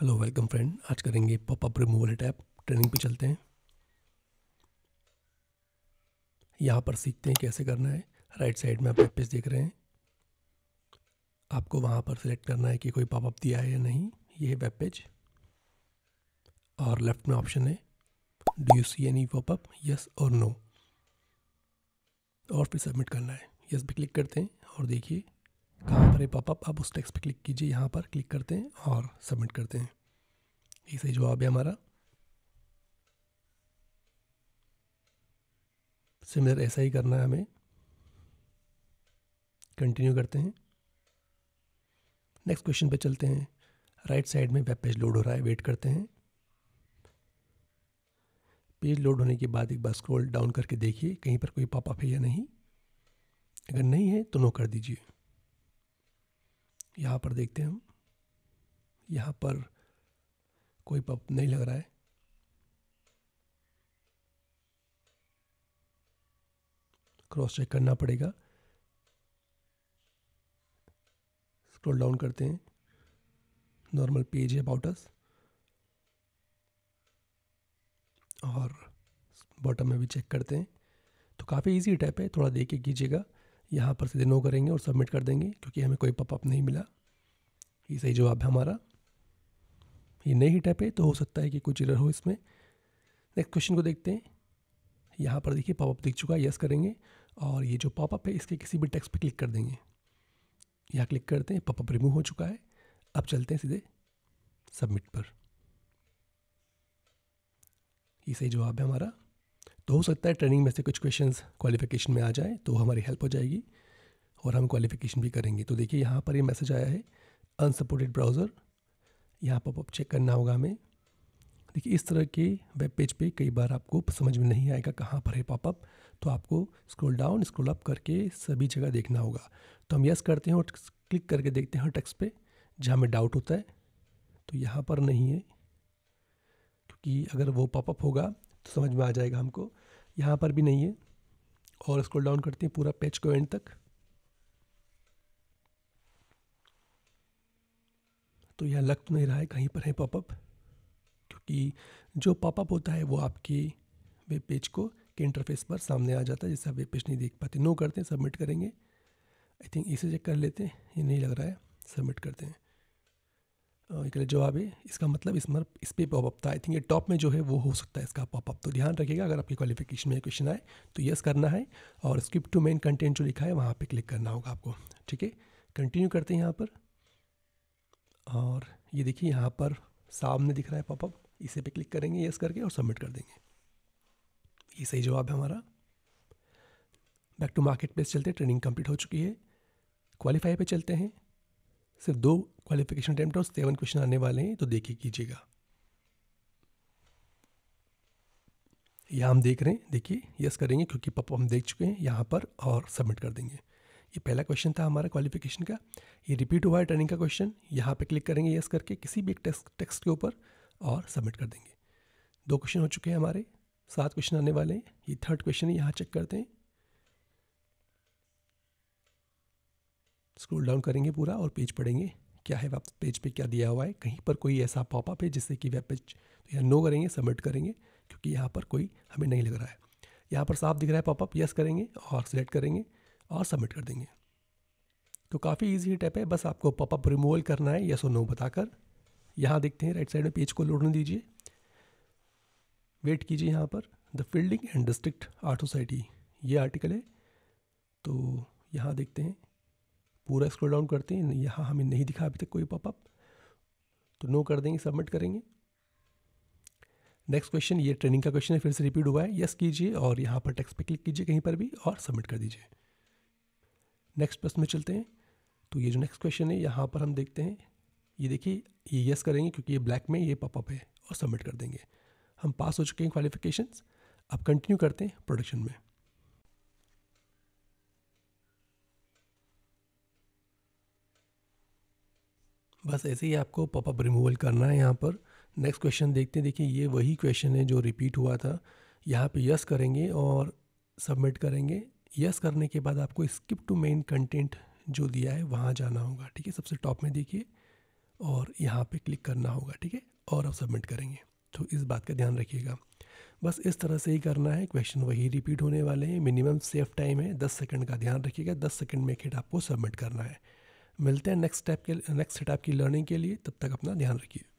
hello welcome friend आज करेंगे popup removal tap training पे चलते हैं यहाँ पर सीखते हैं कैसे करना है राइट साइड में आप वेब पेज देख रहे हैं आपको वहाँ पर सिलेक्ट करना है कि कोई पॉपअप दिया है या नहीं ये वेब पेज और लेफ्ट में ऑप्शन है do you see any popup yes और नो और फिर सबमिट करना है यस yes भी क्लिक करते हैं और देखिए कहाँ पर है पॉपअप आप उस टेक्स्ट पे क्लिक कीजिए यहाँ पर क्लिक करते हैं और सबमिट करते हैं ये सही जवाब है हमारा सिमिलर ऐसा ही करना है हमें कंटिन्यू करते हैं नेक्स्ट क्वेश्चन पे चलते हैं राइट साइड में वेब पेज लोड हो रहा है वेट करते हैं पेज लोड होने के बाद एक बार स्क्रॉल डाउन करके देखिए कहीं पर कोई पॉपअप है या नहीं अगर नहीं है तो नो कर दीजिए यहाँ पर देखते हैं हम यहाँ पर कोई पप नहीं लग रहा है क्रॉस चेक करना पड़ेगा स्क्रॉल डाउन करते हैं नॉर्मल पेज है अबाउट अस और बॉटम में भी चेक करते हैं तो काफ़ी इजी टाइप है थोड़ा देख के कीजिएगा यहाँ पर सीधे नो करेंगे और सबमिट कर देंगे क्योंकि हमें कोई पपअप नहीं मिला ये सही जवाब है हमारा ये नहीं ही टैप है तो हो सकता है कि कुछ एरर हो इसमें नेक्स्ट क्वेश्चन को देखते हैं यहाँ पर देखिए पॉपअप दिख चुका है यस करेंगे और ये जो पॉपअप है इसके किसी भी टेक्स्ट पे क्लिक कर देंगे यहाँ क्लिक करते हैं पॉपअप रिमूव हो चुका है अब चलते हैं सीधे सबमिट पर ये सही जवाब है हमारा तो हो सकता है ट्रेनिंग में से कुछ क्वेश्चन क्वालिफिकेशन में आ जाए तो हमारी हेल्प हो जाएगी और हम क्वालिफिकेशन भी करेंगे तो देखिए यहाँ पर ये मैसेज आया है अनसपोर्टेड ब्राउज़र यहाँ पर चेक करना होगा हमें देखिए इस तरह के वेब पेज पे कई बार आपको समझ में नहीं आएगा कहाँ पर है पॉपअप तो आपको स्क्रॉल डाउन स्क्रॉल अप करके सभी जगह देखना होगा तो हम यस करते हैं और क्लिक करके देखते हैं टेक्स्ट पे जहाँ हमें डाउट होता है तो यहाँ पर नहीं है क्योंकि अगर वो पॉपअप होगा तो समझ में आ जाएगा हमको यहाँ पर भी नहीं है और स्क्रॉल डाउन करते हैं पूरा पेज को एंड तक तो यह लग तो नहीं रहा है कहीं पर है पॉपअप क्योंकि जो पॉपअप होता है वो आपके वेब पेज को के इंटरफेस पर सामने आ जाता है जिससे आप वेब पेज नहीं देख पाते नो करते हैं सबमिट करेंगे आई थिंक इसे चेक कर लेते हैं ये नहीं लग रहा है सबमिट करते हैं इकड़े जवाब है इसका मतलब इस मर इस पर पॉपअप था आई थिंक ये टॉप में जो है वो हो सकता है इसका पॉपअप तो ध्यान रखिएगा अगर आपकी क्वालिफिकेशन में क्वेश्चन आए तो यस करना है और स्किप टू मेन कंटेंट जो लिखा है वहाँ पे क्लिक करना होगा आपको ठीक है कंटिन्यू करते हैं यहाँ पर और ये देखिए यहाँ पर सामने दिख रहा है पॉपअप इसे पे क्लिक करेंगे येस करके और सबमिट कर देंगे ये सही जवाब है हमारा बैक टू मार्केट प्लेस चलते ट्रेनिंग कम्प्लीट हो चुकी है क्वालिफाई पर चलते हैं सिर्फ दो क्वालिफिकेशन अटैम्प्ट और सेवन क्वेश्चन आने वाले हैं तो देखिए कीजिएगा यह हम देख रहे हैं देखिए यस करेंगे क्योंकि पप हम देख चुके हैं यहाँ पर और सबमिट कर देंगे ये पहला क्वेश्चन था हमारा क्वालिफिकेशन का ये रिपीट हुआ है टर्निंग का क्वेश्चन यहाँ पे क्लिक करेंगे यस करके किसी भी एक टेक्स्ट टेक्स्ट के ऊपर और सबमिट कर देंगे दो क्वेश्चन हो चुके हैं हमारे सात क्वेश्चन आने वाले हैं ये थर्ड क्वेश्चन यहाँ चेक करते हैं स्क्रोल डाउन करेंगे पूरा और पेज पढ़ेंगे क्या है वेब पेज पे क्या दिया हुआ है कहीं पर कोई ऐसा पॉपअप है जिससे कि वेब पेज तो यहाँ नो करेंगे सबमिट करेंगे क्योंकि यहाँ पर कोई हमें नहीं लग रहा है यहाँ पर साफ दिख रहा है पॉपअप यस करेंगे और सिलेक्ट करेंगे और सबमिट कर देंगे तो काफ़ी ईजी टैप है बस आपको पॉपअप रिमूवल करना है यस और नो बताकर यहाँ देखते हैं राइट साइड में पेज को लोड दीजिए वेट कीजिए यहाँ पर the fielding and district art society ये आर्टिकल है तो यहाँ देखते हैं पूरा स्क्रॉल डाउन करते हैं यहाँ हमें नहीं दिखा अभी तक कोई पॉपअप तो नो कर देंगे सबमिट करेंगे नेक्स्ट क्वेश्चन ये ट्रेनिंग का क्वेश्चन है फिर से रिपीट हुआ है यस कीजिए और यहाँ पर टेक्स्ट पे क्लिक कीजिए कहीं पर भी और सबमिट कर दीजिए नेक्स्ट प्रश्न में चलते हैं तो ये जो नेक्स्ट क्वेश्चन है यहाँ पर हम देखते हैं ये देखिए ये यस करेंगे क्योंकि ये ब्लैक में ये पॉपअप है और सबमिट कर देंगे हम पास हो चुके हैं क्वालिफिकेशंस अब कंटिन्यू करते हैं प्रोडक्शन में बस ऐसे ही आपको पॉपअप रिमूवल करना है यहाँ पर नेक्स्ट क्वेश्चन देखते हैं देखिए ये वही क्वेश्चन है जो रिपीट हुआ था यहाँ पे यस करेंगे और सबमिट करेंगे यस करने के बाद आपको स्किप टू मेन कंटेंट जो दिया है वहाँ जाना होगा ठीक है सबसे टॉप में देखिए और यहाँ पे क्लिक करना होगा ठीक है और अब सबमिट करेंगे तो इस बात का ध्यान रखिएगा बस इस तरह से ही करना है क्वेश्चन वही रिपीट होने वाले हैं मिनिमम सेफ टाइम है दस सेकेंड का ध्यान रखिएगा दस सेकेंड में खेट आपको सबमिट करना है मिलते हैं नेक्स्ट स्टेप के नेक्स्ट स्टेप की लर्निंग के लिए तब तक अपना ध्यान रखिए